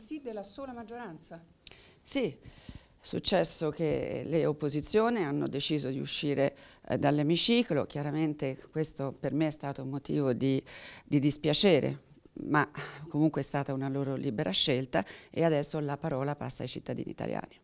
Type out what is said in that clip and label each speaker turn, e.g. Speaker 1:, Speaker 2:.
Speaker 1: sì della sola maggioranza.
Speaker 2: Sì, è successo che le opposizioni hanno deciso di uscire eh, dall'emiciclo, chiaramente questo per me è stato un motivo di, di, dispiacere, ma comunque è stata una loro libera scelta e adesso la parola passa ai cittadini italiani.